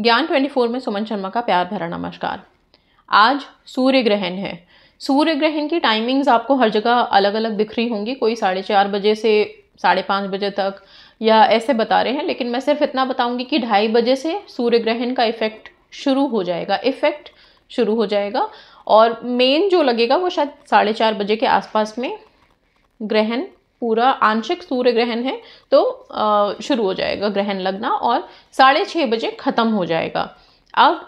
ज्ञान 24 में सुमन शर्मा का प्यार भरा नमस्कार आज सूर्य ग्रहण है सूर्य ग्रहण की टाइमिंग्स आपको हर जगह अलग अलग दिख रही होंगी कोई साढ़े चार बजे से साढ़े पाँच बजे तक या ऐसे बता रहे हैं लेकिन मैं सिर्फ इतना बताऊंगी कि ढाई बजे से सूर्य ग्रहण का इफ़ेक्ट शुरू हो जाएगा इफ़ेक्ट शुरू हो जाएगा और मेन जो लगेगा वो शायद साढ़े चार बजे के आसपास में ग्रहण पूरा आंशिक सूर्य ग्रहण है तो शुरू हो जाएगा ग्रहण लगना और साढ़े छः बजे ख़त्म हो जाएगा अब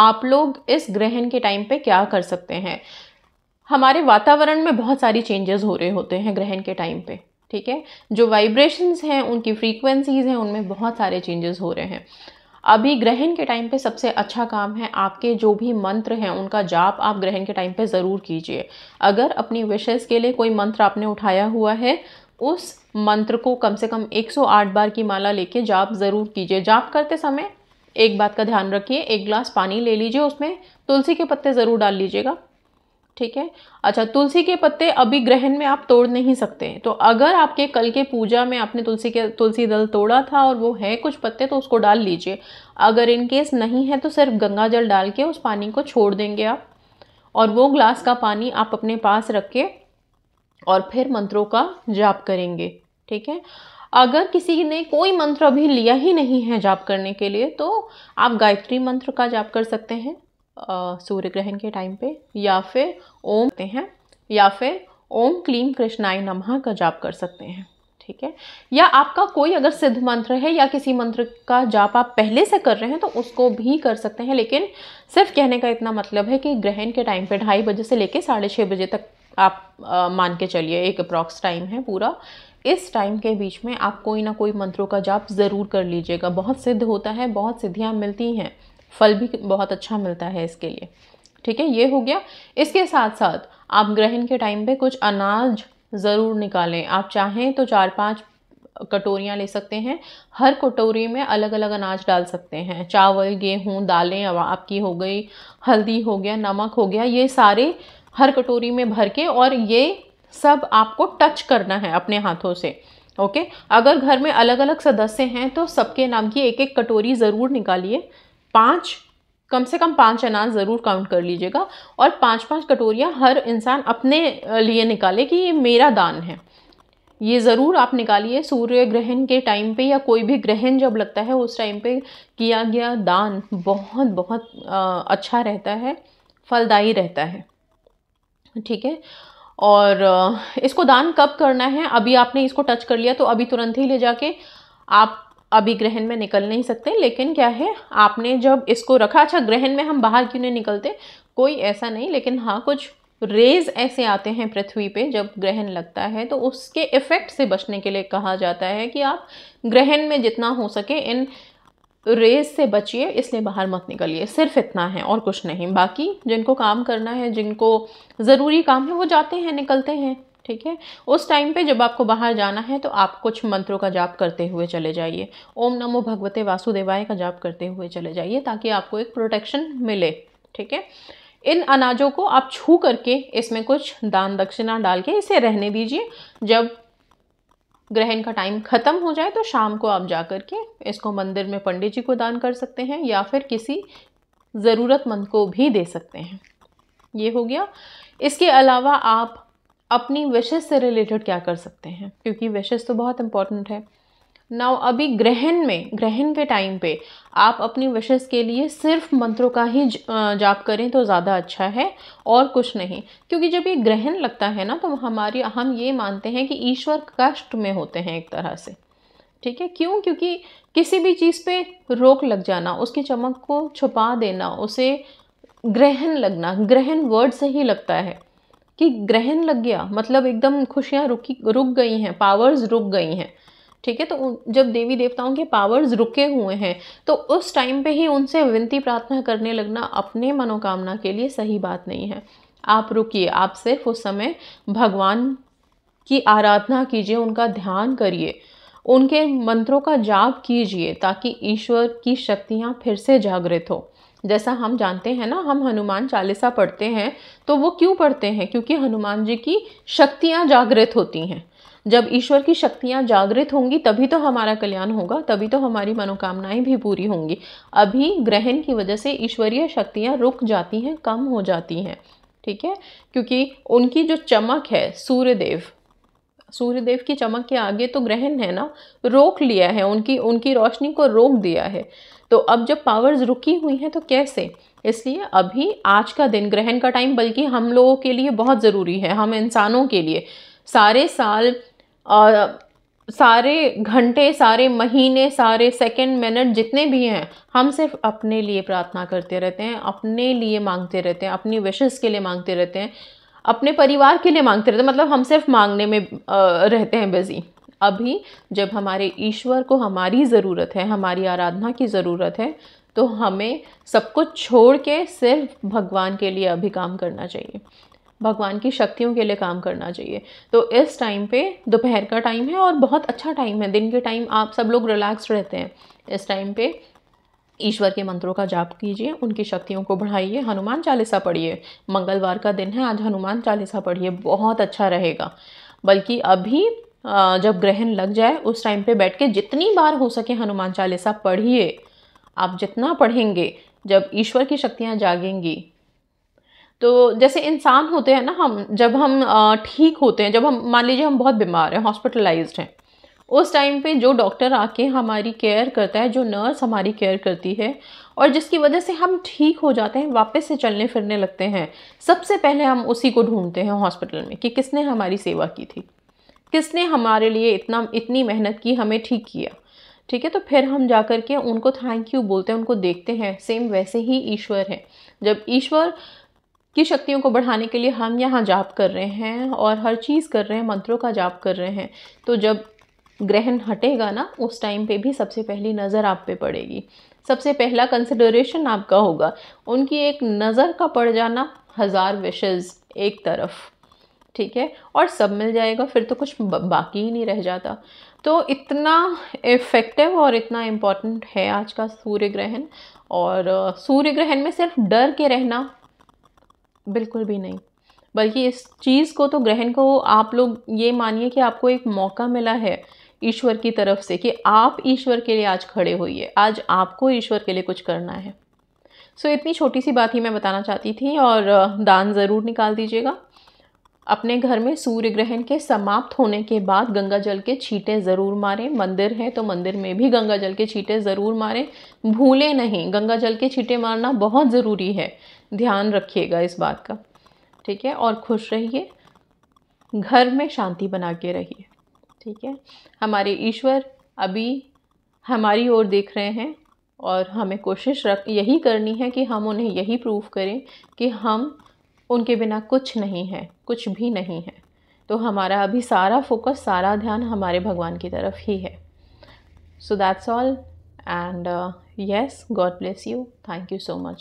आप लोग इस ग्रहण के टाइम पे क्या कर सकते हैं हमारे वातावरण में बहुत सारी चेंजेस हो रहे होते हैं ग्रहण के टाइम पे ठीक है जो वाइब्रेशंस हैं उनकी फ्रीक्वेंसीज़ हैं उनमें बहुत सारे चेंजेस हो रहे हैं अभी ग्रहण के टाइम पे सबसे अच्छा काम है आपके जो भी मंत्र हैं उनका जाप आप ग्रहण के टाइम पे ज़रूर कीजिए अगर अपनी विशेष के लिए कोई मंत्र आपने उठाया हुआ है उस मंत्र को कम से कम 108 बार की माला लेके जाप ज़रूर कीजिए जाप करते समय एक बात का ध्यान रखिए एक ग्लास पानी ले लीजिए उसमें तुलसी के पत्ते ज़रूर डाल लीजिएगा ठीक है अच्छा तुलसी के पत्ते अभी ग्रहण में आप तोड़ नहीं सकते हैं तो अगर आपके कल के पूजा में आपने तुलसी के तुलसी दल तोड़ा था और वो है कुछ पत्ते तो उसको डाल लीजिए अगर इन केस नहीं है तो सिर्फ गंगा जल डाल के उस पानी को छोड़ देंगे आप और वो ग्लास का पानी आप अपने पास रख के और फिर मंत्रों का जाप करेंगे ठीक है अगर किसी ने कोई मंत्र अभी लिया ही नहीं है जाप करने के लिए तो आप गायत्री मंत्र का जाप कर सकते हैं सूर्य ग्रहण के टाइम पे या फिर ओम ते हैं या फिर ओम क्लीम कृष्णाय नमः का जाप कर सकते हैं ठीक है या आपका कोई अगर सिद्ध मंत्र है या किसी मंत्र का जाप आप पहले से कर रहे हैं तो उसको भी कर सकते हैं लेकिन सिर्फ कहने का इतना मतलब है कि ग्रहण के टाइम पे ढाई बजे से लेकर साढ़े छः बजे तक आप आ, मान के चलिए एक अप्रॉक्स टाइम है पूरा इस टाइम के बीच में आप कोई ना कोई मंत्रों का जाप ज़रूर कर लीजिएगा बहुत सिद्ध होता है बहुत सिद्धियाँ मिलती हैं फल भी बहुत अच्छा मिलता है इसके लिए ठीक है ये हो गया इसके साथ साथ आप ग्रहण के टाइम पे कुछ अनाज ज़रूर निकालें आप चाहें तो चार पांच कटोरियाँ ले सकते हैं हर कटोरी में अलग अलग अनाज डाल सकते हैं चावल गेहूँ दालें अब आपकी हो गई हल्दी हो गया नमक हो गया ये सारे हर कटोरी में भर के और ये सब आपको टच करना है अपने हाथों से ओके अगर घर में अलग अलग सदस्य हैं तो सबके नाम की एक एक कटोरी ज़रूर निकालिए पाँच कम से कम पाँच अनाज ज़रूर काउंट कर लीजिएगा और पाँच पाँच कटोरियाँ हर इंसान अपने लिए निकाले कि ये मेरा दान है ये ज़रूर आप निकालिए सूर्य ग्रहण के टाइम पे या कोई भी ग्रहण जब लगता है उस टाइम पे किया गया दान बहुत बहुत अच्छा रहता है फलदायी रहता है ठीक है और इसको दान कब करना है अभी आपने इसको टच कर लिया तो अभी तुरंत ही ले जाके आप अभी ग्रहण में निकल नहीं सकते लेकिन क्या है आपने जब इसको रखा अच्छा ग्रहण में हम बाहर क्यों नहीं निकलते कोई ऐसा नहीं लेकिन हाँ कुछ रेज ऐसे आते हैं पृथ्वी पे जब ग्रहण लगता है तो उसके इफ़ेक्ट से बचने के लिए कहा जाता है कि आप ग्रहण में जितना हो सके इन रेज से बचिए इसलिए बाहर मत निकलिए सिर्फ इतना है और कुछ नहीं बाकी जिनको काम करना है जिनको ज़रूरी काम है वो जाते हैं निकलते हैं ठीक है उस टाइम पे जब आपको बाहर जाना है तो आप कुछ मंत्रों का जाप करते हुए चले जाइए ओम नमो भगवते वासुदेवाय का जाप करते हुए चले जाइए ताकि आपको एक प्रोटेक्शन मिले ठीक है इन अनाजों को आप छू करके इसमें कुछ दान दक्षिणा डाल के इसे रहने दीजिए जब ग्रहण का टाइम ख़त्म हो जाए तो शाम को आप जा करके के इसको मंदिर में पंडित जी को दान कर सकते हैं या फिर किसी ज़रूरतमंद को भी दे सकते हैं ये हो गया इसके अलावा आप अपनी विशेष से रिलेटेड क्या कर सकते हैं क्योंकि विशेष तो बहुत इंपॉर्टेंट है नाउ अभी ग्रहण में ग्रहण के टाइम पे आप अपनी विशेष के लिए सिर्फ मंत्रों का ही जाप करें तो ज़्यादा अच्छा है और कुछ नहीं क्योंकि जब ये ग्रहण लगता है ना तो हमारी हम ये मानते हैं कि ईश्वर कष्ट में होते हैं एक तरह से ठीक है क्यों क्योंकि किसी भी चीज़ पे रोक लग जाना उसकी चमक को छुपा देना उसे ग्रहण लगना ग्रहण वर्ड से ही लगता है कि ग्रहण लग गया मतलब एकदम खुशियाँ रुकी रुक गई हैं पावर्स रुक गई हैं ठीक है तो जब देवी देवताओं के पावर्स रुके हुए हैं तो उस टाइम पे ही उनसे विनती प्रार्थना करने लगना अपने मनोकामना के लिए सही बात नहीं है आप रुकिए आप सिर्फ उस समय भगवान की आराधना कीजिए उनका ध्यान करिए उनके मंत्रों का जाप कीजिए ताकि ईश्वर की शक्तियाँ फिर से जागृत हो जैसा हम जानते हैं ना हम हनुमान चालीसा पढ़ते हैं तो वो क्यों पढ़ते हैं क्योंकि हनुमान जी की शक्तियाँ जागृत होती हैं जब ईश्वर की शक्तियाँ जागृत होंगी तभी तो हमारा कल्याण होगा तभी तो हमारी मनोकामनाएं भी पूरी होंगी अभी ग्रहण की वजह से ईश्वरीय शक्तियाँ रुक जाती हैं कम हो जाती हैं ठीक है क्योंकि उनकी जो चमक है सूर्यदेव सूर्यदेव की चमक के आगे तो ग्रहण है ना रोक लिया है उनकी उनकी रोशनी को रोक दिया है तो अब जब पावर्स रुकी हुई हैं तो कैसे इसलिए अभी आज का दिन ग्रहण का टाइम बल्कि हम लोगों के लिए बहुत ज़रूरी है हम इंसानों के लिए सारे साल आ, सारे घंटे सारे महीने सारे सेकंड मिनट जितने भी हैं हम सिर्फ अपने लिए प्रार्थना करते रहते हैं अपने लिए मांगते रहते हैं अपनी विशेष के लिए मांगते रहते हैं अपने परिवार के लिए मांगते रहते हैं मतलब हम सिर्फ मांगने में रहते हैं बिज़ी अभी जब हमारे ईश्वर को हमारी ज़रूरत है हमारी आराधना की ज़रूरत है तो हमें सब कुछ छोड़ के सिर्फ भगवान के लिए अभी काम करना चाहिए भगवान की शक्तियों के लिए काम करना चाहिए तो इस टाइम पे दोपहर का टाइम है और बहुत अच्छा टाइम है दिन के टाइम आप सब लोग रिलैक्स रहते हैं इस टाइम पे ईश्वर के मंत्रों का जाप कीजिए उनकी शक्तियों को बढ़ाइए हनुमान चालीसा पढ़िए मंगलवार का दिन है आज हनुमान चालीसा पढ़िए बहुत अच्छा रहेगा बल्कि अभी जब ग्रहण लग जाए उस टाइम पे बैठ के जितनी बार हो सके हनुमान चालीसा पढ़िए आप जितना पढ़ेंगे जब ईश्वर की शक्तियाँ जागेंगी तो जैसे इंसान होते हैं ना हम जब हम ठीक होते हैं जब हम मान लीजिए हम बहुत बीमार हैं हॉस्पिटलाइज्ड हैं उस टाइम पे जो डॉक्टर आके हमारी केयर करता है जो नर्स हमारी केयर करती है और जिसकी वजह से हम ठीक हो जाते हैं वापस से चलने फिरने लगते हैं सबसे पहले हम उसी को ढूंढते हैं हॉस्पिटल में कि किसने हमारी सेवा की थी किसने हमारे लिए इतना इतनी मेहनत की हमें ठीक किया ठीक है तो फिर हम जा कर के उनको थैंक यू बोलते हैं उनको देखते हैं सेम वैसे ही ईश्वर है जब ईश्वर की शक्तियों को बढ़ाने के लिए हम यहाँ जाप कर रहे हैं और हर चीज़ कर रहे हैं मंत्रों का जाप कर रहे हैं तो जब ग्रहण हटेगा ना उस टाइम पे भी सबसे पहली नज़र आप पे पड़ेगी सबसे पहला कंसिडरेशन आपका होगा उनकी एक नज़र का पड़ जाना हज़ार विशेज़ एक तरफ ठीक है और सब मिल जाएगा फिर तो कुछ बाकी ही नहीं रह जाता तो इतना इफ़ेक्टिव और इतना इम्पॉर्टेंट है आज का सूर्य ग्रहण और सूर्य ग्रहण में सिर्फ डर के रहना बिल्कुल भी नहीं बल्कि इस चीज़ को तो ग्रहण को आप लोग ये मानिए कि आपको एक मौका मिला है ईश्वर की तरफ से कि आप ईश्वर के लिए आज खड़े होइए आज आपको ईश्वर के लिए कुछ करना है सो so, इतनी छोटी सी बात ही मैं बताना चाहती थी और दान ज़रूर निकाल दीजिएगा अपने घर में सूर्य ग्रहण के समाप्त होने के बाद गंगा जल के छींटे ज़रूर मारें मंदिर है तो मंदिर में भी गंगा जल के छींटे ज़रूर मारें भूलें नहीं गंगा जल के छींटे मारना बहुत ज़रूरी है ध्यान रखिएगा इस बात का ठीक है और खुश रहिए घर में शांति बना के रहिए ठीक है हमारे ईश्वर अभी हमारी ओर देख रहे हैं और हमें कोशिश रख यही करनी है कि हम उन्हें यही प्रूव करें कि हम उनके बिना कुछ नहीं है कुछ भी नहीं है तो हमारा अभी सारा फोकस सारा ध्यान हमारे भगवान की तरफ ही है so that's all and yes God bless you thank you so much